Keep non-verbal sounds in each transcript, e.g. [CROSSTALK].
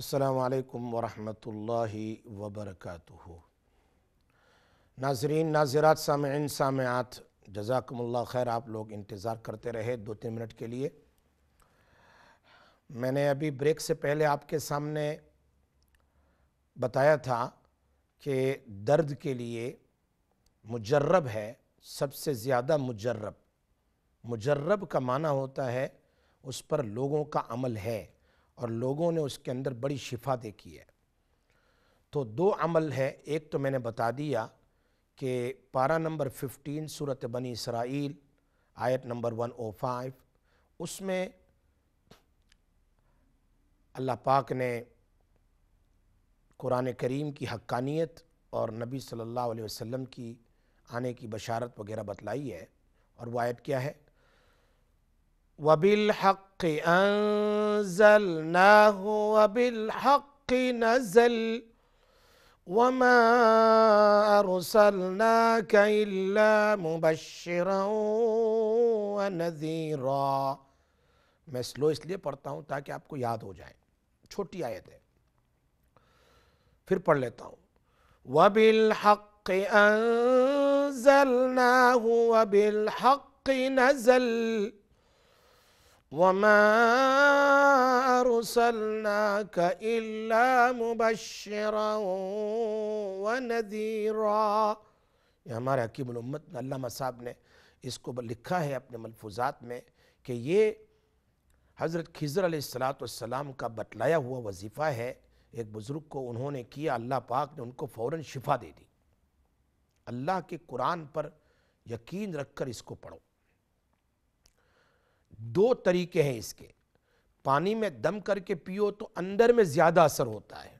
अल्लाम वरहि वबरक नाजरीन नाजरात सामिन सामयात जजाकमल्ला खैर आप लोग इंतज़ार करते रहे दो तीन मिनट के लिए मैंने अभी ब्रेक से पहले आपके सामने बताया था कि दर्द के लिए मुजर्रब है सबसे ज़्यादा मुजर्रब मुजर्रब का माना होता है उस पर लोगों का अमल है और लोगों ने उसके अंदर बड़ी शिफा देखी है तो दो अमल है एक तो मैंने बता दिया कि पारा नंबर 15 सूरत बनी इसराइल आयत नंबर 105 उसमें अल्लाह पाक ने कुरान करीम की हक्कानियत और नबी सल्लल्लाहु अलैहि वसल्लम की आने की बशारत वगैरह बतलाई है और वो आयत क्या है وبالحق أنزلناه وبالحق نزل وما أرسلناك إلا مبشرا ونذيرا میں سلو اس لئے پڑھتا ہوں تاکہ آپ کو یاد ہو جائیں چھوٹی آیت ہے پھر پڑھ لیتا ہوں وبالحق أنزلناه وبالحق نزل وما أرسلناك إلا مبشرا ونذيرا ये हमारे हकीम उम्मत अल्लामा साहब ने इसको लिखा है अपने मलफूजात में कि ये हज़रत खिजर सलाम का बतलाया हुआ वजीफ़ा है एक बुज़ुर्ग को उन्होंने किया अल्लाह पाक ने उनको फ़ौर शिफा दे दी अल्लाह के कुरान पर यकीन रख कर इसको पढ़ो दो तरीके हैं इसके पानी में दम करके पियो तो अंदर में ज़्यादा असर होता है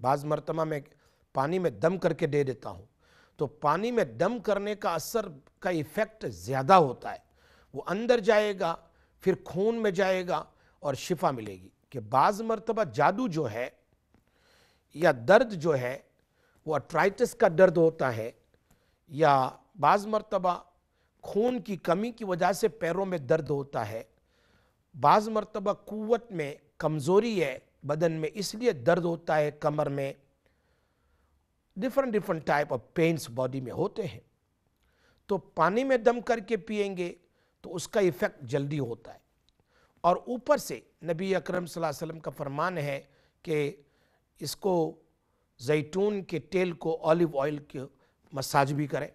बाज़ मरतबा में पानी में दम करके दे देता हूँ तो पानी में दम करने का असर का इफ़ेक्ट ज़्यादा होता है वो अंदर जाएगा फिर खून में जाएगा और शिफा मिलेगी कि बाज़ मरतबा जादू जो है या दर्द जो है वो अट्राइटिस का दर्द होता है या बाज़ मरतबा खून की कमी की वजह से पैरों में दर्द होता है बाज़ मरतबा कुत में कमज़ोरी है बदन में इसलिए दर्द होता है कमर में different different type of pains body में होते हैं तो पानी में दम करके पिएंगे तो उसका इफ़ेक्ट जल्दी होता है और ऊपर से नबी अकरम सल्लल्लाहु अलैहि वसल्लम का फरमान है कि इसको जैतून के तेल को ऑलिव ऑयल के मसाज भी करें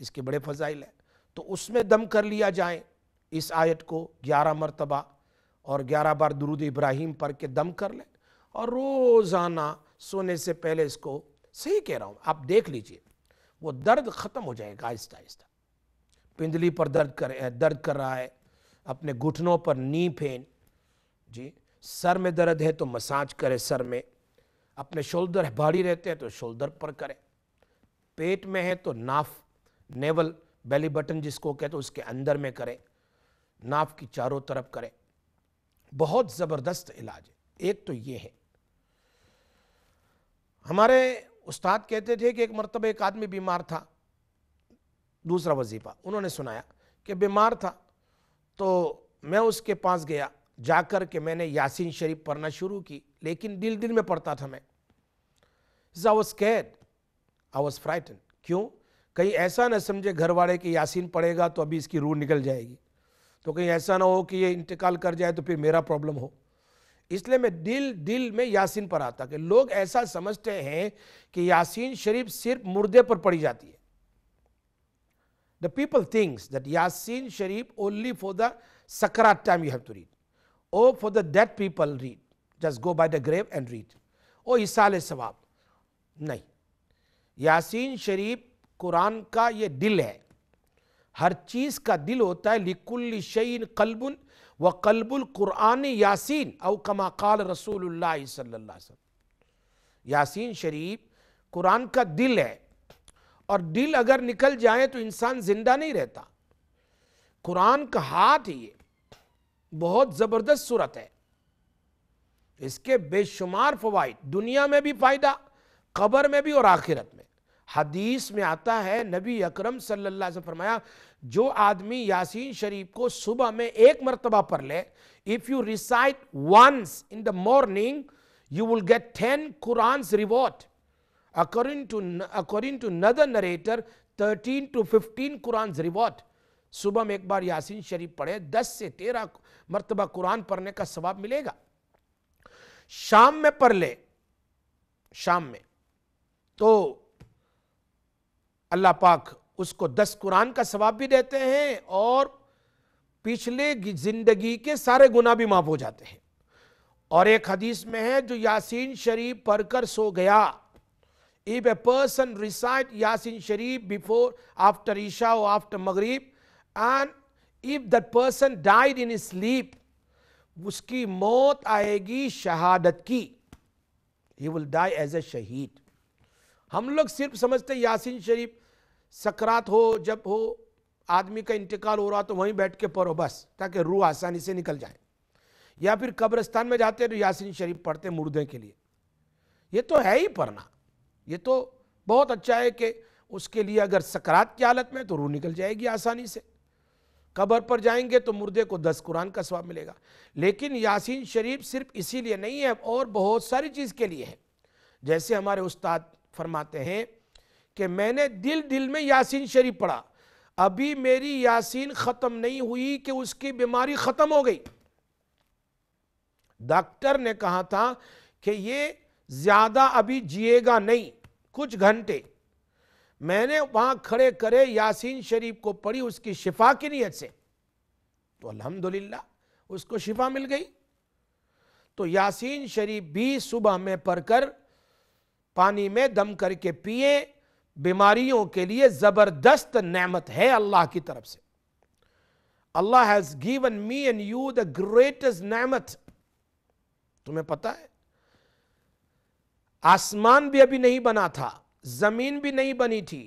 इसके बड़े फजाइल हैं तो उसमें दम कर लिया जाए इस आयत को ग्यारह मरतबा और ग्यारह बार दुरुद इब्राहिम पढ़ के दम कर लें और रोज़ाना सोने से पहले इसको सही कह रहा हूँ आप देख लीजिए वो दर्द ख़त्म हो जाएगा आहिस्ता आहिस्ता पिंदली पर दर्द कर दर्द कर रहा है अपने घुटनों पर नी फेन जी सर में दर्द है तो मसाज करें सर में अपने शोल्डर भारी रहते हैं तो शोल्डर पर करें पेट में है तो नाफ नेवल बेली बटन जिसको कहते तो उसके अंदर में करें नाफ की चारों तरफ करें बहुत ज़बरदस्त इलाज है एक तो ये है हमारे उस्ताद कहते थे कि एक मरतब एक आदमी बीमार था दूसरा वजीफ़ा उन्होंने सुनाया कि बीमार था तो मैं उसके पास गया जाकर के मैंने यासीन शरीफ पढ़ना शुरू की लेकिन दिल दिल में पढ़ता था मैं I was scared I was frightened क्यों कहीं ऐसा ना समझे घर वाले कि यासीन पड़ेगा तो अभी इसकी रूह निकल जाएगी तो कहीं ऐसा ना हो कि ये इंतकाल कर जाए तो फिर मेरा प्रॉब्लम हो इसलिए मैं दिल दिल में यासीन पर आता कि लोग ऐसा समझते हैं कि यासीन शरीफ सिर्फ मुर्दे पर पड़ी जाती है the people things that Yaseen शरीफ ओनली फॉर द सकरात time you have to read ओ for the dead people read just go by the grave and read ओ इसाल सवाब नहीं यासीन शरीफ कुरान का ये दिल है हर चीज़ का दिल होता है लिकुल शईन कलबुल व कल्बुल कुरान यासीन औ कमा काल रसूल सल्ला यासीन शरीफ कुरान का दिल है और दिल अगर निकल जाए तो इंसान जिंदा नहीं रहता कुरान का हाथ ये बहुत ज़बरदस्त सूरत है इसके बेशुमार फवाद दुनिया में भी फ़ायदा कबर में भी और आखिरत में हदीस में आता है नबी अकरम सल्लल्लाहु अलैहि वसल्लम फरमाया जो आदमी यासीन शरीफ को सुबह में एक मरतबा पढ़ ले if you recite once in the morning you will get ten Quran reward according to according to another narrator thirteen to fifteen Quran reward सुबह में एक बार यासीन शरीफ पढ़े दस से तेरह मरतबा कुरान पढ़ने का सवाब मिलेगा शाम में पढ़ ले शाम में तो अल्लाह पाक उसको दस कुरान का सवाब भी देते हैं और पिछले ज़िंदगी के सारे गुना भी माफ़ हो जाते हैं और एक हदीस में है जो यासीन शरीफ पढ़कर सो गया if a person recite Yaseen शरीफ बिफोर आफ्टर ईशा और आफ्टर मगरिब and if that person died in sleep उसकी मौत आएगी शहादत की he will die as a शहीद हम लोग सिर्फ समझते यासीन शरीफ सकरात हो जब हो आदमी का इंतकाल हो रहा तो वहीं बैठ के पढ़ो बस ताकि रूह आसानी से निकल जाए या फिर कब्रस्तान में जाते तो यासिन शरीफ पढ़ते मुर्दे के लिए ये तो है ही पढ़ना ये तो बहुत अच्छा है कि उसके लिए अगर सकरात की हालत में तो रूह निकल जाएगी आसानी से कब्र पर जाएंगे तो मुर्दे को दस कुरान का स्वाब मिलेगा लेकिन यासीन शरीफ सिर्फ इसीलिए नहीं है और बहुत सारी चीज़ के लिए है जैसे हमारे उस्ताद फरमाते हैं कि मैंने दिल दिल में यासीन शरीफ पढ़ा अभी मेरी यासीन ख़त्म नहीं हुई कि उसकी बीमारी ख़त्म हो गई डॉक्टर ने कहा था कि ये ज़्यादा अभी जिएगा नहीं कुछ घंटे मैंने वहां खड़े करे यासीन शरीफ को पढ़ी उसकी शिफा की नीयत से तो अल्हम्दुलिल्लाह उसको शिफा मिल गई तो यासीन शरीफ भी सुबह में पढ़कर पानी में दम करके पिए बीमारियों के लिए ज़बरदस्त नेमत है अल्लाह की तरफ से Allah has given me and you the greatest नेमत तुम्हें पता है आसमान भी अभी नहीं बना था ज़मीन भी नहीं बनी थी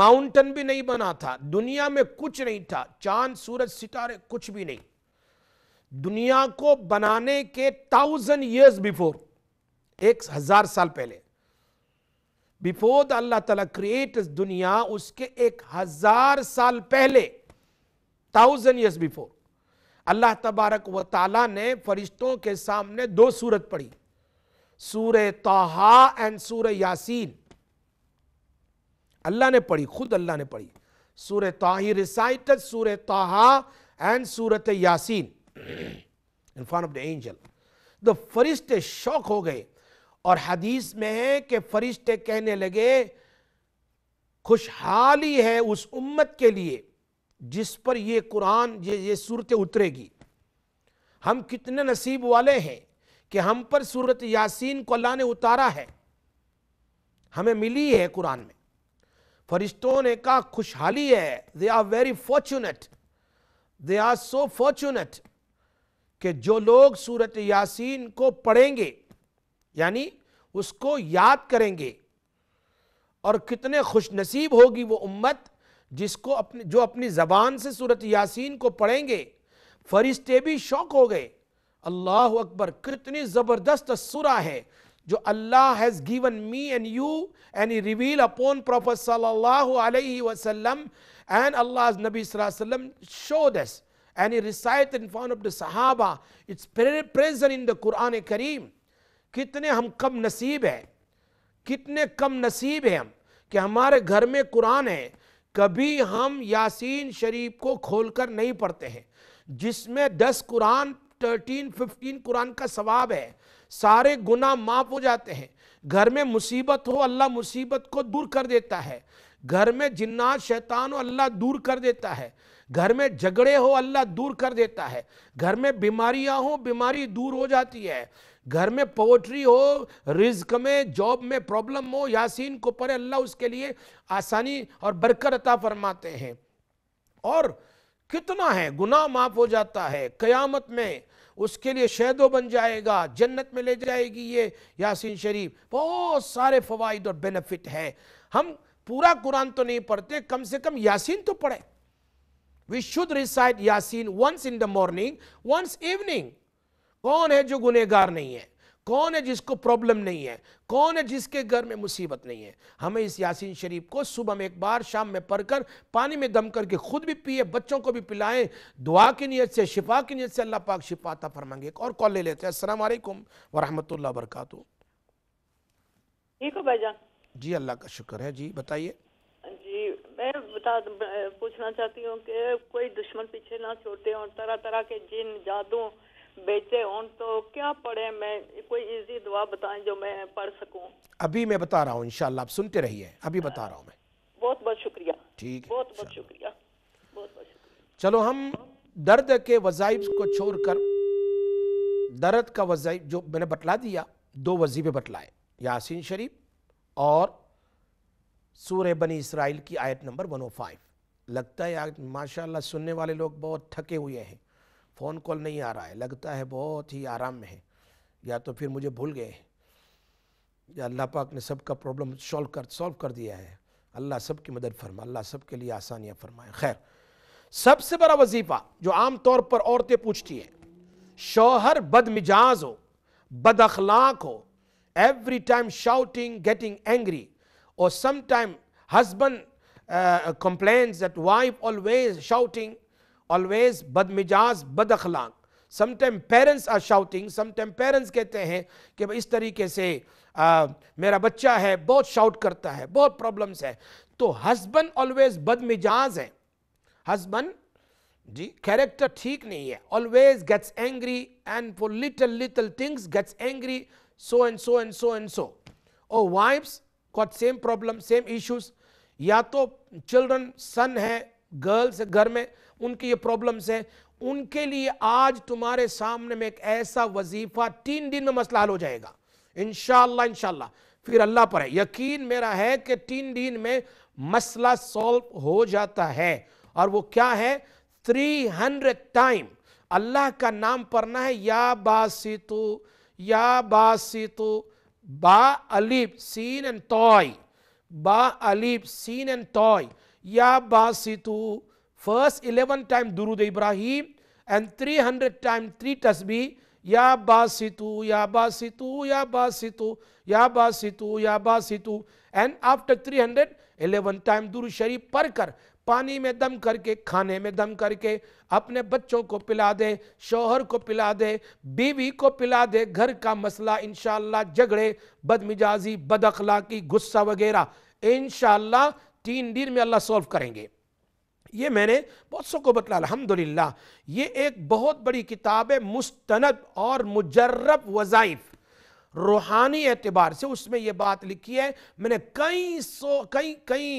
माउंटेन भी नहीं बना था दुनिया में कुछ नहीं था चांद सूरज सितारे कुछ भी नहीं दुनिया को बनाने के थाउजेंड ईयर्स बिफोर एक हजार साल पहले बिफोर द अल्लाह तला क्रिएट दुनिया उसके एक हजार साल पहले थाउजेंड ईयर्स बिफोर अल्लाह तबारक व ताला ने फरिश्तों के सामने दो सूरत पढ़ी सूर तोहा एंड सूर यासीन अल्लाह ने पढ़ी खुद अल्लाह ने पढ़ी सूर ताही रिसाइटेड सूर तोहा एंड सूरत Yaseen in form of the angel the फरिश्ते शौक हो गए और हदीस में है कि फरिश्ते कहने लगे खुशहाली है उस उम्मत के लिए जिस पर ये कुरान ये ये सूरत उतरेगी हम कितने नसीब वाले हैं कि हम पर सूरत यासीन को अल्लाह ने उतारा है हमें मिली है कुरान में फरिश्तों ने कहा खुशहाली है they are very fortunate they are so fortunate कि जो लोग सूरत यासीन को पढ़ेंगे यानी उसको याद करेंगे और कितने खुश नसीब होगी वो उम्मत जिसको अपने जो अपनी ज़बान से सूरत यासीन को पढ़ेंगे फरिश्ते भी शौक हो गए अल्लाह अकबर कितनी ज़बरदस्त सुरा है जो Allah has given me and you and reveal upon prophet सल्लल्लाहु अलैहि वसल्लम एंड अल्लाह नबी वसल्लम show this and recite in front of the सहाबा it's present in the Quran करीम कितने हम कम नसीब हैं कितने कम नसीब हैं हम कि हमारे घर में कुरान है कभी हम यासीन शरीफ को खोलकर नहीं पढ़ते हैं जिसमें दस कुरान थर्टीन फिफ्टीन कुरान का सवाब है सारे गुना माफ हो जाते हैं घर में मुसीबत हो अल्लाह मुसीबत को दूर कर देता है घर में जिन्नात शैतान हो अल्लाह दूर कर देता है घर में झगड़े हो अल्लाह दूर कर देता है घर में बीमारियां हो बीमारी दूर हो जाती है घर में पोट्री हो रिज्क में जॉब में प्रॉब्लम हो यासीन को पढ़े अल्लाह उसके लिए आसानी और बरकर अता फरमाते हैं और कितना है गुनाह माफ हो जाता है कयामत में उसके लिए शहदो बन जाएगा जन्नत में ले जाएगी ये यासीन शरीफ बहुत सारे फवाद और बेनिफिट है हम पूरा कुरान तो नहीं पढ़ते कम से कम यासीन तो पढ़े we should recite Yaseen once in the morning once evening कौन है जो गुनहगार नहीं है कौन है जिसको प्रॉब्लम नहीं है कौन है जिसके घर में मुसीबत नहीं है हमें इस यासीन शरीफ को सुबह में एक बार शाम में पढ़कर पानी में दम करके खुद भी पिए बच्चों को भी पिलाएं दुआ की नीयत से शिफा की नीयत से अल्लाह पाक शिफाता फरमाएंगे एक और कॉल ले लेते हैं असल वरहमत वरहमतुल्लाह ठीक हो भाईजान जी अल्लाह का शुक्र है जी बताइए जी मैं बता पूछना चाहती हूँ कि कोई दुश्मन पीछे ना छोड़ते और तरह तरह के जिन जादू बेचे हों तो क्या पढ़े मैं कोई इजी दुआ बताएं जो मैं पढ़ सकूं अभी मैं बता रहा हूं इनशाला आप सुनते रहिए अभी बता रहा हूं मैं बहुत बहुत शुक्रिया ठीक बहुत बहुत शुक्रिया बहुत बहुत शुक्रिया चलो हम दर्द के वजाइब को छोड़कर दर्द का वजाइब जो मैंने बतला दिया दो वजीबे बतलाए यासीन शरीफ और सूर बनी इसराइल की आयत नंबर 105 लगता है माशाल्लाह सुनने वाले लोग बहुत थके हुए हैं फ़ोन कॉल नहीं आ रहा है लगता है बहुत ही आराम में है या तो फिर मुझे भूल गए या अल्लाह पाक ने सबका प्रॉब्लम सॉल्व कर सॉल्व कर दिया है अल्लाह सब की मदद फरमा अल्लाह सब के लिए आसानियाँ फरमाए खैर सबसे बड़ा वजीफ़ा जो आम तौर पर औरतें पूछती हैं शोहर बदमिजाज हो बद अखलाक हो every time shouting getting angry और sometime husband complain that wife always shouting always बदमिजाज बद अखलाक akhlaq sometime parents are shouting sometime parents कहते हैं कि भाई इस तरीके से आ, मेरा बच्चा है बहुत शाउट करता है बहुत प्रॉब्लम्स तो है तो हस्बैंड ऑलवेज बदमिजाज है हस्बैंड जी कैरेक्टर ठीक नहीं है always gets angry and for little little things gets angry so and so and so and so और wifes caught same problem same issues या तो चिल्ड्रन सन है गर्ल्स घर में उनकी ये प्रॉब्लम्स है उनके लिए आज तुम्हारे सामने में एक ऐसा वजीफा तीन दिन में मसला हल हो जाएगा इनशाला इनशाला फिर अल्लाह पर है यकीन मेरा है कि तीन दिन में मसला सॉल्व हो जाता है और वो क्या है थ्री हंड्रेड टाइम अल्लाह का नाम पढ़ना है या बासितु या बासितु बा अलीब सीन एंड तोय बा अलीब सीन एंड तोय या बासितु फर्स्ट इलेवन टाइम दुरुद इब्राहिम and three hundred time three तस्बी या बासितु या बासितु या बासितु या बासितु या बासितु and after three hundred eleven time दुरु शरीफ पढ़ कर पानी में दम करके खाने में दम करके अपने बच्चों को पिला दे शोहर को पिला दे बीवी को पिला दे घर का मसला इनशाला झगड़े बदमिजाजी बदअखलाकी गुस्सा वगैरह इनशाला तीन दिन में अल्लाह सॉल्व करेंगे ये मैंने बहुत सो को बतला अलहमदिल्ला ये एक बहुत बड़ी किताब है मुस्तनद और मुजर्रब वज़ाइफ़ रूहानी एतबार से उसमें यह बात लिखी है मैंने कई सौ कई कई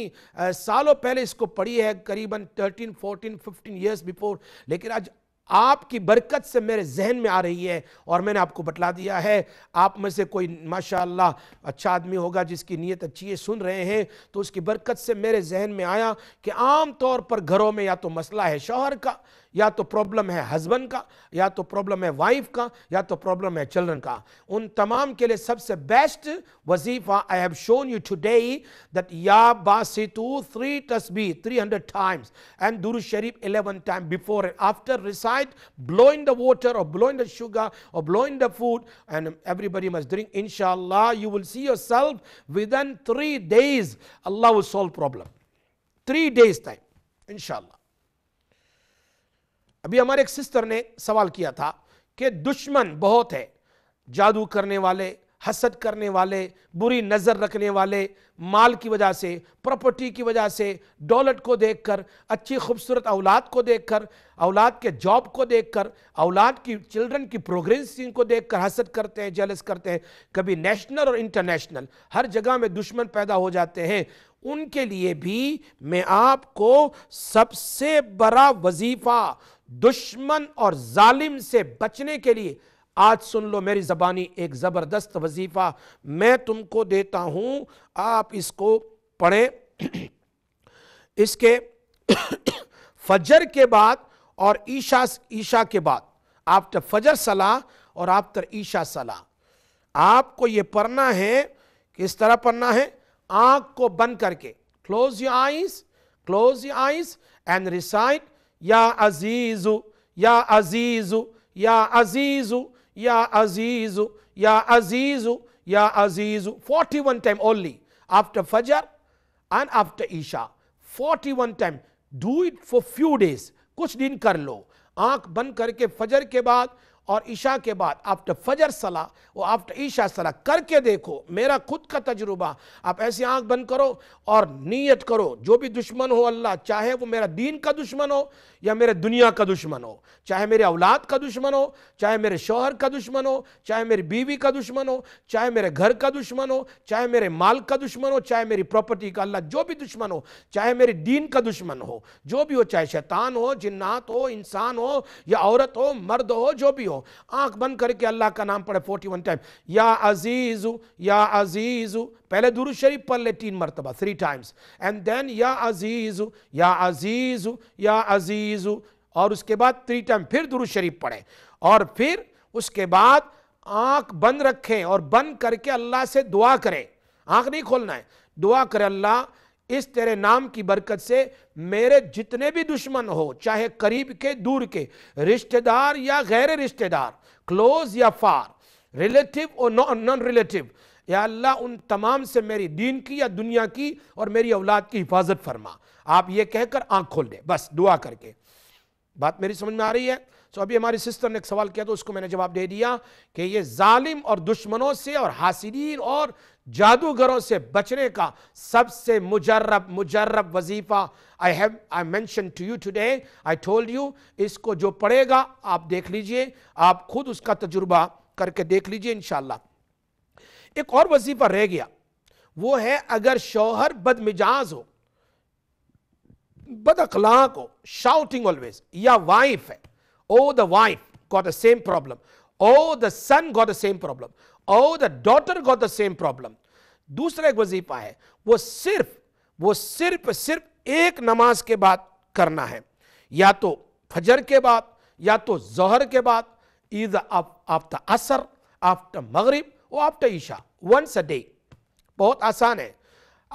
सालों पहले इसको पढ़ी है करीबन 13, 14, 15 इयर्स बिफोर लेकिन आज आपकी बरकत से मेरे जहन में आ रही है और मैंने आपको बतला दिया है आप में से कोई माशा अच्छा आदमी होगा जिसकी नीयत अच्छी है सुन रहे हैं तो उसकी बरकत से मेरे जहन में आया कि आम तौर पर घरों में या तो मसला है शोहर का या तो प्रॉब्लम है हस्बैंड का या तो प्रॉब्लम है वाइफ का या तो प्रॉब्लम है चिल्ड्रन का उन तमाम के लिए सबसे बेस्ट वजीफा I have shown you today that या बासितू थ्री तस्बी हंड्रेड टाइम्स एंड दुरुद शरीफ eleven time before and after recite outside, blow in the water or blow in the sugar or blow in the food, and everybody must drink. Inshallah, you will see yourself within three days, Allah will solve problem. Three days time, inshallah. अभी हमारे एक sister ने सवाल किया था कि दुश्मन बहुत है जादू करने वाले हसद करने वाले बुरी नज़र रखने वाले माल की वजह से प्रॉपर्टी की वजह से दौलत को देखकर अच्छी खूबसूरत औलाद को देखकर औलाद के जॉब को देखकर औलाद की चिल्ड्रन की प्रोग्रेसिंग को देखकर हसद करते हैं जेलस करते हैं कभी नेशनल और इंटरनेशनल हर जगह में दुश्मन पैदा हो जाते हैं उनके लिए भी मैं आपको सबसे बड़ा वजीफ़ा दुश्मन और जालिम से बचने के लिए आज सुन लो मेरी ज़बानी एक ज़बरदस्त वजीफ़ा मैं तुमको देता हूँ आप इसको पढ़ें [CLEARS THROAT] इसके [CLEARS THROAT] फजर के बाद और ईशा ईशा के बाद आफ्टर फजर सलाह और आफ्टर ईशा सलाह आपको ये पढ़ना है किस तरह पढ़ना है आंख को बंद करके close your eyes close your eyes and recite या अजीजू या अजीज़ या अजीज़ Ya Aziz Ya Aziz Ya Aziz 41 time only after fajr and after isha 41 time do it for few days Kuch din kar lo. आंख बंद karke फजर ke baad. और ईशा के बाद आफ्टर फजर सलाह वो आफ्टर ईशा सलाह करके देखो मेरा खुद का तजुर्बा आप ऐसी आंख बंद करो और नीयत करो जो भी दुश्मन हो अल्लाह चाहे वो मेरा दीन का दुश्मन हो या मेरे दुनिया का दुश्मन हो चाहे मेरे औलाद का दुश्मन हो चाहे मेरे शोहर का दुश्मन हो चाहे मेरी बीवी का दुश्मन हो चाहे मेरे घर का दुश्मन हो चाहे मेरे माल का दुश्मन हो चाहे मेरी प्रॉपर्टी का अल्लाह जो भी दुश्मन हो चाहे मेरे दीन का दुश्मन हो जो भी हो चाहे शैतान हो जिन्नात हो इंसान हो या औरत हो मर्द हो जो भी हो आंख बंद करके अल्लाह का नाम पढ़े फोर्टी वन टाइम या अजीज या अजीज पहले दुरुज शरीफ पढ़ ले तीन मरतबा थ्री टाइम्स एंड देन या अजीज या अजीज या अजीज और उसके बाद थ्री टाइम फिर दुरुज शरीफ पढ़े और फिर उसके बाद आंख बंद रखें और बंद करके अल्लाह से दुआ करें आंख नहीं खोलना है दुआ करें अल्लाह इस तेरे नाम की बरकत से मेरे जितने भी दुश्मन हो चाहे करीब के दूर के रिश्तेदार या गैर रिश्तेदार क्लोज या फार रिलेटिव और नॉन रिलेटिव या अल्लाह उन तमाम से मेरी दीन की या दुनिया की और मेरी औलाद की हिफाजत फरमा आप ये कहकर आंख खोल दे बस दुआ करके बात मेरी समझ में आ रही है सो तो अभी हमारी सिस्टर ने एक सवाल किया तो उसको मैंने जवाब दे दिया कि ये जालिम और दुश्मनों से और हासिलीन और जादूगरों से बचने का सबसे मुजर्रब मुजर्रब वजीफ़ा I have I mention to you today I told you इसको जो पढ़ेगा आप देख लीजिए आप खुद उसका तजुर्बा करके देख लीजिए इन एक और वजीफ़ा रह गया वो है अगर शौहर बदमिजाज हो बदअखलाक हो शाउटिंग ऑलवेज या वाइफ है Oh, the wife got the same problem. Oh, the son got the same problem. Oh, the daughter got the same problem. दूसरा एक वजीफा है वो सिर्फ वो सिर्फ सिर्फ एक नमाज के बाद करना है या तो फजर के बाद या तो जहर के बाद ईद आफ्टर असर आफ्टर मगरिब वो आफ्टर ईशा वंस अ डे बहुत आसान है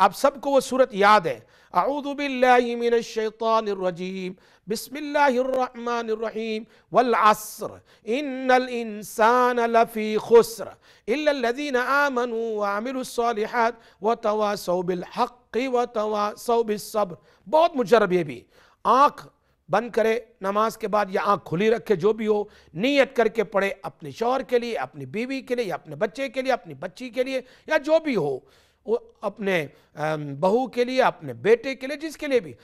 आप सबको वो सूरत याद है أعوذ بالله من الشيطان الرجيم بسم الله الرحمن الرحيم والعصر إن الإنسان لفي خسر إلا الذين آمنوا وعملوا الصالحات وتواصوا بالحق وتواصوا بالصبر बहुत مجرب ये भी आँख बंद करे नमाज के बाद या आँख खुली रखे जो भी हो नीयत करके पढ़े अपने शौहर के लिए अपनी बीवी के लिए या अपने बच्चे के लिए अपनी बच्ची के लिए या जो भी हो अपने बहू के लिए अपने बेटे के लिए जिसके लिए भी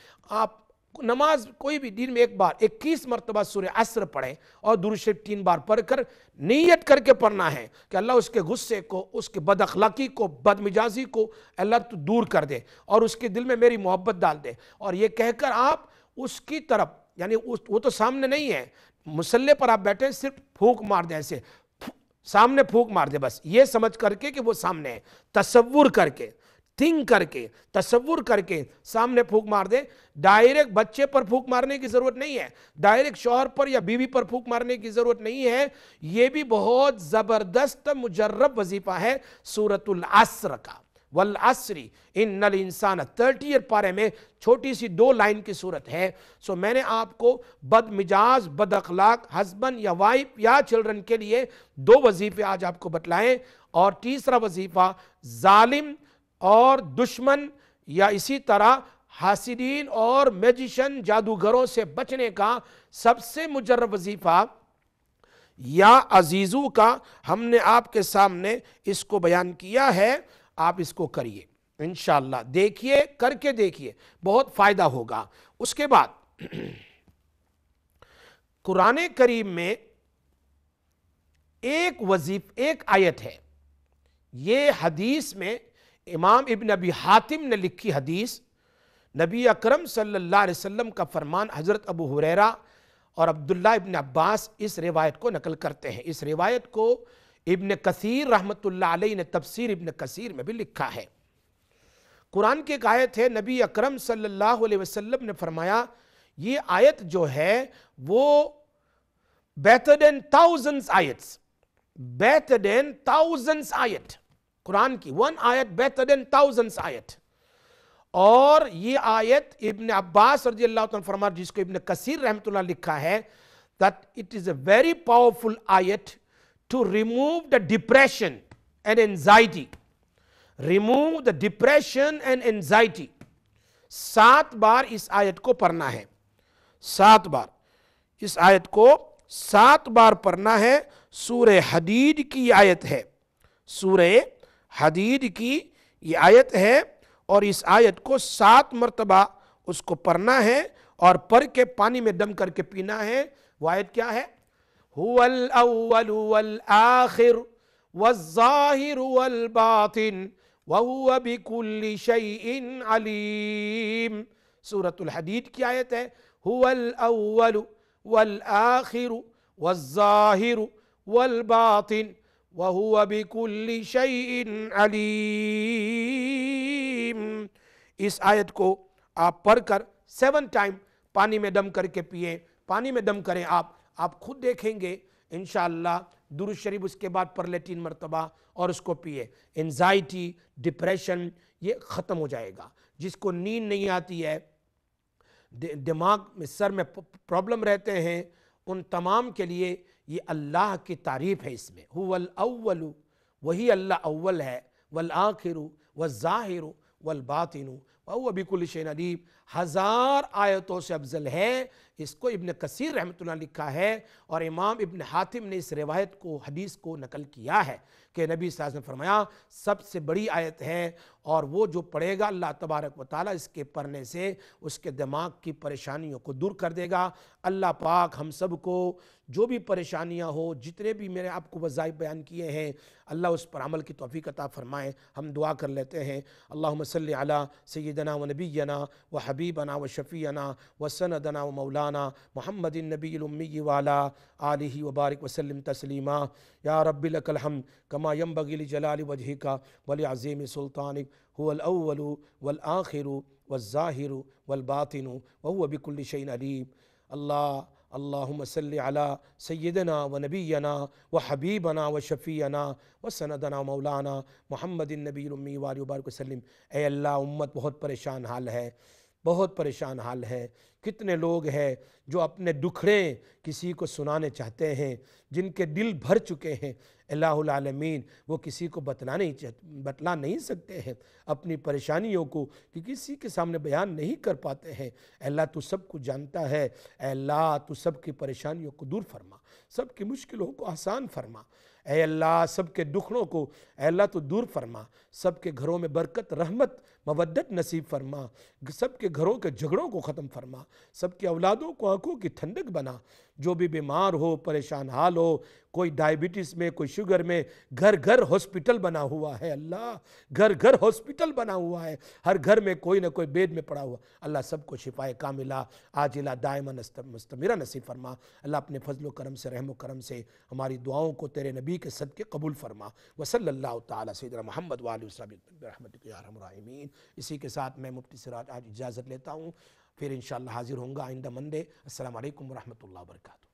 आप नमाज कोई भी दिन में एक बार इक्कीस मरतबा सूर्य असर पढ़े और दुरुशरीफ तीन बार पढ़कर नीयत करके पढ़ना है कि अल्लाह उसके गुस्से को उसके बद अखलाकी को बदमिजाजी को अल्लाह तो दूर कर दे और उसके दिल में मेरी मोहब्बत डाल दे और ये कहकर आप उसकी तरफ यानी उस वो तो सामने नहीं है मुसल्ले पर आप बैठे सिर्फ फूक मार दें ऐसे सामने फूक मार दे बस ये समझ करके कि वो सामने है तस्वुर करके थिंक करके तस्वुर करके सामने फूक मार दे डायरेक्ट बच्चे पर फूक मारने की ज़रूरत नहीं है डायरेक्ट शोहर पर या बीवी पर फूक मारने की ज़रूरत नहीं है ये भी बहुत ज़बरदस्त मुजर्रब वजीफ़ा है सूरतुल आसर का वल असरी इन नल इंसान थर्टी पारे में छोटी सी दो लाइन की सूरत है सो मैंने आपको बदमिजाज बद अखलाक हसबेंड या वाइफ या चिल्ड्रन के लिए दो वजीफे आज आपको बतलाएं और तीसरा वजीफ़ा जालिम और दुश्मन या इसी तरह हासिदीन और मैजिशन जादूगरों से बचने का सबसे मुजर्रब वजीफ़ा या अजीज़ू का हमने आपके सामने इसको बयान किया है आप इसको करिए इन देखिए करके देखिए बहुत फ़ायदा होगा उसके बाद [CLEARS THROAT] कुरान करीम में एक वजीफ एक आयत है ये हदीस में इमाम इबन अबी हातिम ने लिखी हदीस नबी अकरम सल्लल्लाहु अलैहि वसल्लम का फरमान हज़रत अबू हुरैरा और अब्दुल्ला इबन अब्बास इस रिवायत को नकल करते हैं इस रिवायत को इब्न कसीर रहमत ने तफसीर इब्न कसीर में भी लिखा है कुरान के एक आयत है नबी अकरम सल्लल्लाहु अलैहि वसल्लम ने फरमाया ये आयत जो है वो बेहतर देन थाउजेंड्स आयत्स बेहतर देन थाउजेंड्स आयत कुरान की वन आयत बेहतर देन थाउजेंड्स आयत और ये आयत इब्न अब्बास रजी अल्लाह फरमा जिसको इब्न कसीर रहमतुल्लाह लिखा है that it is a very powerful आयत to remove the depression and anxiety remove the depression and anxiety सात बार इस आयत को पढ़ना है सात बार इस आयत को सात बार पढ़ना है सूर्य हदीद की आयत है सूर्य हदीद की ये आयत है और इस आयत को सात मरतबा उसको पढ़ना है और पढ़ के पानी में दम करके पीना है वो आयत क्या है هو الأول والآخر والظاهر والباطن وهو بكل شيء عليم سورة الحديد کی آیت ہے هو الأول والآخر والظاهر والباطن وهو بكل شيء عليم اس آیت کو آپ پڑھ کر سیون ٹائم پانی میں دم کر کے پیئیں پانی میں دم کریں آپ आप खुद देखेंगे इन दुरुज शरीफ उसके बाद पढ़ ले तीन मरतबा और उसको पिए एनजाइटी डिप्रेशन ये ख़त्म हो जाएगा जिसको नींद नहीं आती है दिमाग में सर में प्रॉब्लम रहते हैं उन तमाम के लिए ये अल्लाह की तारीफ़ है इसमें वल अव्वल वही अल्लाह अव्वल है वल आखिर वल ज़ाहिर वल बातिन वह बिकुल अदीब हज़ार आयतों से अफजल है इसको इबन कसीर रहमत लिखा है और इमाम इबन हातिम ने इस रिवायत को हदीस को नकल किया है कि नबी साज ने फरमाया सबसे बड़ी आयत है और वो जो पढ़ेगा अल्लाह तबारक व ताली इसके पढ़ने से उसके दिमाग की परेशानियों को दूर कर देगा अल्लाह पाक हम सब को जो भी परेशानियाँ हो जितने भी मैंने आपको वज़ाइफ बयान किए हैं अल्लाह उस पर अमल की तोफ़ी कता फ़रमाएँ हम दुआ कर लेते हैं अल्लाह सल सैद سيدنا ونبينا وحبيبنا وشفينا وسندنا ومولانا محمد النبي الأمي وعلى آله وبارك وسلم تسليما يا رب لك الحمد كما ينبغي لجلال وجهك ولعظيم سلطانك هو الأول والآخر والظاهر والباطن وهو بكل شيء عليم الله اللهم صل على سيدنا ونبينا وحبيبنا وشفينا وسندنا ومولانا محمد النبی الامی وآلہ وبارک وسلم اے اللہ امت بہت پریشان حال ہے बहुत परेशान हाल है कितने लोग हैं जो अपने दुखड़े किसी को सुनाने चाहते हैं जिनके दिल भर चुके हैं अल्लामीन वो किसी को बतला नहीं चाह बतला नहीं सकते हैं अपनी परेशानियों को कि किसी के सामने बयान नहीं कर पाते हैं अल्लाह तू सबको जानता है अल्लाह तू सबकी परेशानियों को दूर फरमा सबकी मुश्किलों को आसान फरमा ए अल्लाह सब के दुखड़ों को अल्लाह तो दूर फरमा सब के घरों में बरकत रहमत मवद्दत नसीब फरमा सब के घरों के झगड़ों को ख़त्म फरमा सब के औलादों को आँखों की ठंडक बना जो भी बीमार हो परेशान हाल हो कोई डायबिटीज़ में कोई शुगर में घर घर हॉस्पिटल बना हुआ है अल्लाह घर घर हॉस्पिटल बना हुआ है हर घर में कोई ना कोई बेड में पड़ा हुआ अल्लाह सबको शिफाए कामिला आजिला दायमा मुस्तमरा नसीब फरमा अल्लाह अपने फजल करम से रहम करम से हमारी दुआओं को तेरे नबी के सद के कबूल फरमा वसल्ला तैद महमद वाली इसी के साथ मैं मुफ्ती सिराज आज इजाज़त लेता हूँ फिर इन शाला हाजिर होंगे आइंदा मंडे असल ورحمة الله وبركاته